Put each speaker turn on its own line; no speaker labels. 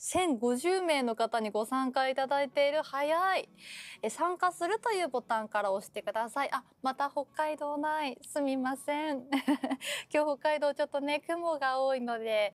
1050名の方にご参加いただいている早い参加するというボタンから押してくださいあまた北海道ないすみません 今日北海道ちょっとね雲が多いので